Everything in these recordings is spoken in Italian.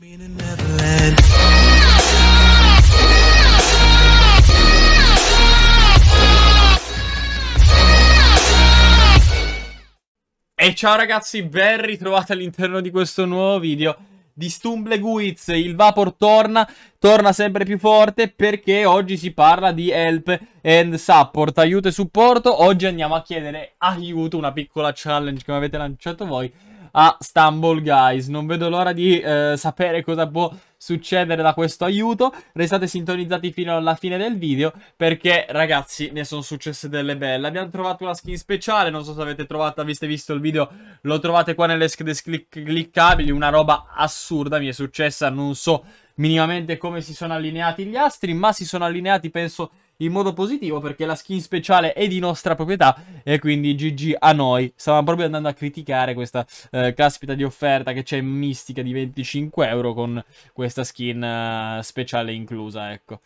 E ciao ragazzi, ben ritrovati all'interno di questo nuovo video di Stumbleguiz. Il Vapor torna, torna sempre più forte perché oggi si parla di help and support, aiuto e supporto. Oggi andiamo a chiedere aiuto, una piccola challenge che mi avete lanciato voi a Stumble Guys. Non vedo l'ora di eh, sapere cosa può succedere da questo aiuto. Restate sintonizzati fino alla fine del video perché ragazzi ne sono successe delle belle. Abbiamo trovato una skin speciale, non so se avete trovato, avete visto il video, lo trovate qua nelle schede cliccabili, una roba assurda mi è successa, non so minimamente come si sono allineati gli astri, ma si sono allineati penso in modo positivo perché la skin speciale è di nostra proprietà e quindi GG a noi. Stavamo proprio andando a criticare questa eh, caspita di offerta che c'è mistica di 25 euro con questa skin eh, speciale inclusa, ecco.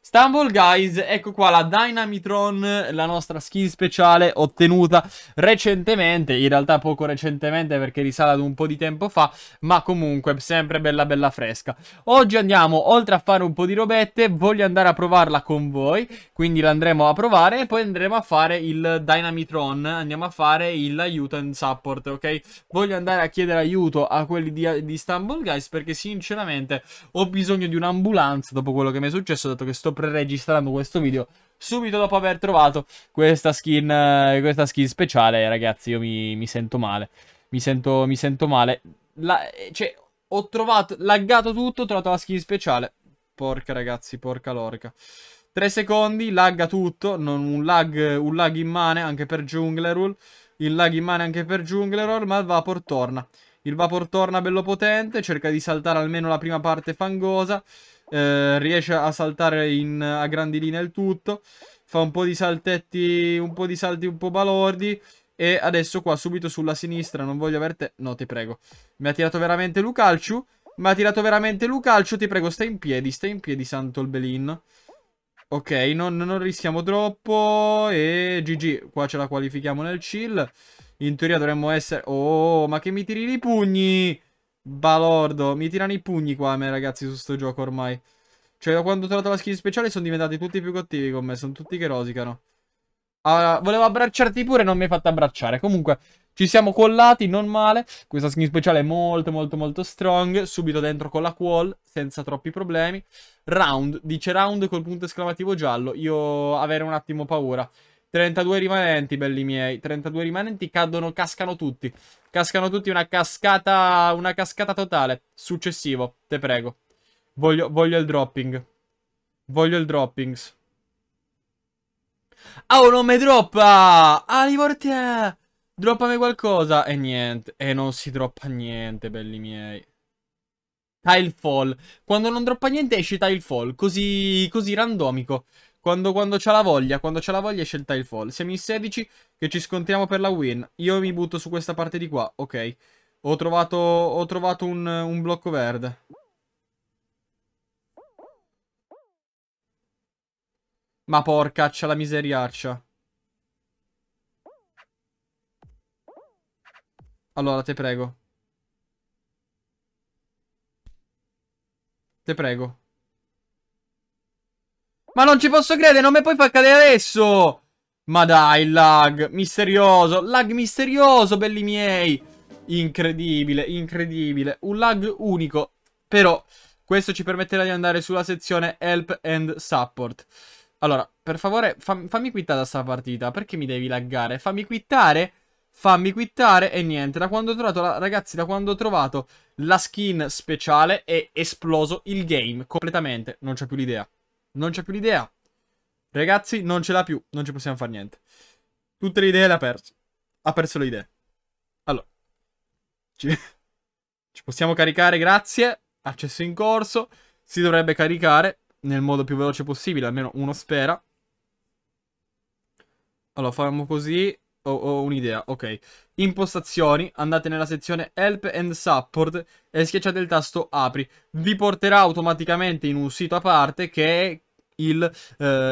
Stumble Guys, ecco qua la Dynamitron, la nostra skin speciale ottenuta recentemente, in realtà poco recentemente perché risale ad un po' di tempo fa, ma comunque sempre bella bella fresca. Oggi andiamo, oltre a fare un po' di robette, voglio andare a provarla con voi, quindi l'andremo a provare e poi andremo a fare il Dynamitron, andiamo a fare l'aiuto and support, ok? Voglio andare a chiedere aiuto a quelli di, di Stumble Guys perché sinceramente ho bisogno di un'ambulanza dopo quello che mi è successo, dato che sto sto pre questo video subito dopo aver trovato questa skin, eh, questa skin speciale, ragazzi, io mi, mi sento male. Mi sento, mi sento male. La, eh, cioè, ho trovato, laggato tutto, ho trovato la skin speciale. Porca ragazzi, porca lorca. 3 secondi, lagga tutto, non un lag, un lag immane anche per Jungler Il lag immane anche per Jungler ma il Vapor torna. Il Vapor torna bello potente, cerca di saltare almeno la prima parte fangosa. Eh, riesce a saltare in, a grandi linee il tutto, fa un po' di saltetti, un po' di salti un po' balordi, e adesso qua subito sulla sinistra, non voglio averte... No, ti prego. Mi ha tirato veramente Lucalciu. Mi ha tirato veramente Lucalciu. Ti prego, stai in piedi, stai in piedi, santo il Belin. Ok, non, non, rischiamo troppo. E GG, qua ce la qualifichiamo nel chill. In teoria dovremmo essere... Oh, ma che mi tiri i pugni! Balordo. Mi tirano i pugni qua a me, ragazzi, su sto gioco ormai. Cioè, da quando ho trovato la skin speciale sono diventati tutti più cattivi con me. Sono tutti che rosicano. Allora, volevo abbracciarti pure, non mi hai fatto abbracciare. Comunque, ci siamo collati, non male. Questa skin speciale è molto, molto, molto strong. Subito dentro con la qual, senza troppi problemi. Round, dice round col punto esclamativo giallo. Io avere un attimo paura. 32 rimanenti, belli miei. 32 rimanenti cadono, cascano tutti. Cascano tutti, una cascata, una cascata totale. Successivo, te prego. Voglio, voglio il dropping. Voglio il droppings. Ah, oh, non mi droppa! Ah, portiere! Eh! Droppami qualcosa! E niente. E non si droppa niente, belli miei. fall. Quando non droppa niente esce fall. Così, così randomico. Quando, quando c'ha la voglia, quando c'ha la voglia esce il Tilefall. Siamo in 16 che ci scontriamo per la win. Io mi butto su questa parte di qua, ok. Ho trovato, ho trovato un, un blocco verde. Ma porcaccia la miseriaccia. Allora, te prego. Te prego. Ma non ci posso credere, non mi puoi far cadere adesso! Ma dai, lag misterioso, lag misterioso, belli miei! Incredibile, incredibile. Un lag unico, però questo ci permetterà di andare sulla sezione Help and Support. Allora, per favore, fam fammi quittare da sta partita. Perché mi devi laggare? Fammi quittare? Fammi quittare e niente. Da quando ho trovato, la, ragazzi, da quando ho trovato la skin speciale è esploso il game completamente. Non c'è più l'idea. Non c'è più l'idea. Ragazzi, non ce l'ha più. Non ci possiamo fare niente. Tutte le idee le ha perso. Ha perso le idee. Allora. Ci... ci possiamo caricare, grazie. Accesso in corso. Si dovrebbe caricare nel modo più veloce possibile, almeno uno spera. Allora, facciamo così ho, ho un'idea, ok. Impostazioni, andate nella sezione Help and Support e schiacciate il tasto Apri. Vi porterà automaticamente in un sito a parte che è eh,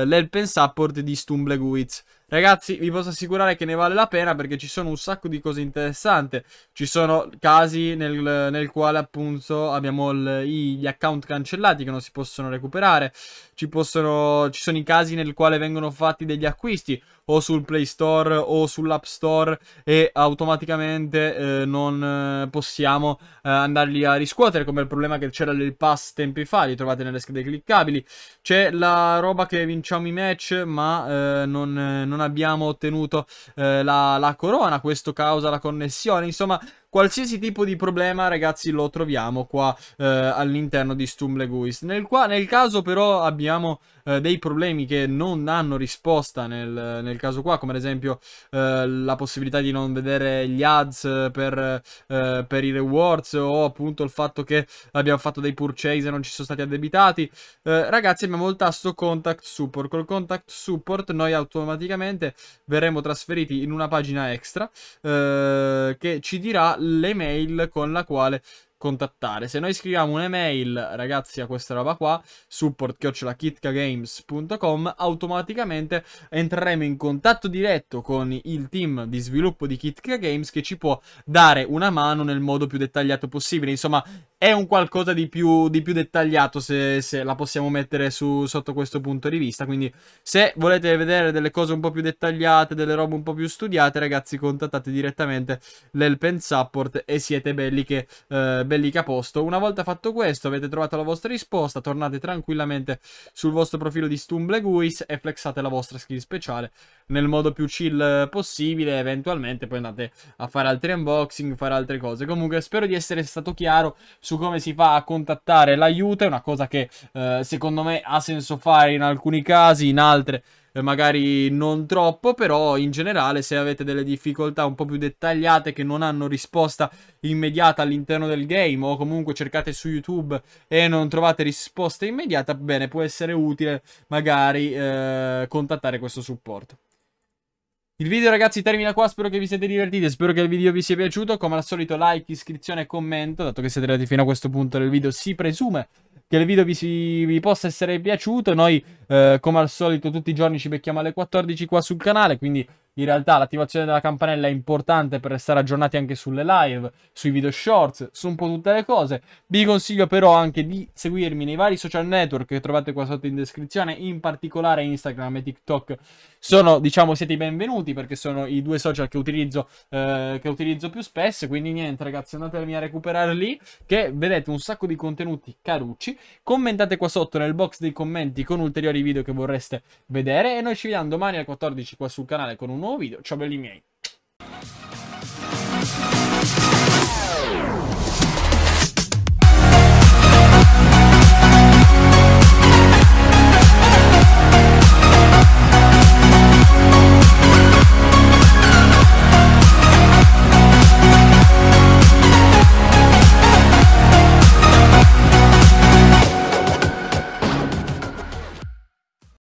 l'Help eh, and Support di Stumbleguiz. Ragazzi, vi posso assicurare che ne vale la pena perché ci sono un sacco di cose interessanti. Ci sono casi nel, nel quale appunto abbiamo il, gli account cancellati che non si possono recuperare. Ci, possono, ci sono i casi nel quale vengono fatti degli acquisti o sul Play Store o sull'App Store e automaticamente eh, non eh, possiamo eh, andarli a riscuotere come il problema che c'era nel pass tempi fa, li trovate nelle schede cliccabili. C'è la roba che vinciamo i match ma eh, non, non, abbiamo ottenuto eh, la, la corona, questo causa la connessione, insomma Qualsiasi tipo di problema, ragazzi, lo troviamo qua eh, all'interno di Stumbleguist. Nel, nel, caso però abbiamo eh, dei problemi che non hanno risposta nel, nel caso qua, come ad esempio eh, la possibilità di non vedere gli ads per, eh, per, i rewards o appunto il fatto che abbiamo fatto dei purchase e non ci sono stati addebitati. Eh, ragazzi, abbiamo il tasto Contact Support. Col Contact Support noi automaticamente verremo trasferiti in una pagina extra eh, che ci dirà l'email con la quale contattare. Se noi scriviamo un'email, ragazzi, a questa roba qua, support.kitkagames.com, automaticamente entreremo in contatto diretto con il team di sviluppo di Kitka Games che ci può dare una mano nel modo più dettagliato possibile. Insomma, è un qualcosa di più, di più dettagliato se, se, la possiamo mettere su, sotto questo punto di vista. Quindi se volete vedere delle cose un po' più dettagliate, delle robe un po' più studiate, ragazzi, contattate direttamente l'Help Support e siete belli che... Eh, Bellica Posto. Una volta fatto questo, avete trovato la vostra risposta, tornate tranquillamente sul vostro profilo di Stumble Guis e flexate la vostra skill speciale nel modo più chill possibile, eventualmente poi andate a fare altri unboxing, fare altre cose. Comunque spero di essere stato chiaro su come si fa a contattare l'aiuto, è una cosa che eh, secondo me ha senso fare in alcuni casi, in altre eh, magari non troppo, però in generale se avete delle difficoltà un po' più dettagliate che non hanno risposta immediata all'interno del game o comunque cercate su YouTube e non trovate risposta immediata, bene, può essere utile magari eh, contattare questo supporto. Il video ragazzi termina qua, spero che vi siete divertiti, spero che il video vi sia piaciuto, come al solito like, iscrizione e commento, dato che siete arrivati fino a questo punto del video si presume che il video vi, si, vi possa essere piaciuto, noi eh, come al solito tutti i giorni ci becchiamo alle 14 qua sul canale, quindi in realtà l'attivazione della campanella è importante per restare aggiornati anche sulle live, sui video shorts, su un po' tutte le cose. Vi consiglio però anche di seguirmi nei vari social network che trovate qua sotto in descrizione, in particolare Instagram e TikTok. Sono, diciamo, siete i benvenuti perché sono i due social che utilizzo, eh, che utilizzo più spesso. Quindi niente ragazzi, andatemi a recuperare lì che vedete un sacco di contenuti carucci. Commentate qua sotto nel box dei commenti con ulteriori video che vorreste vedere e noi ci vediamo domani alle 14 qua sul canale con un nuovo video. Ciao belli miei.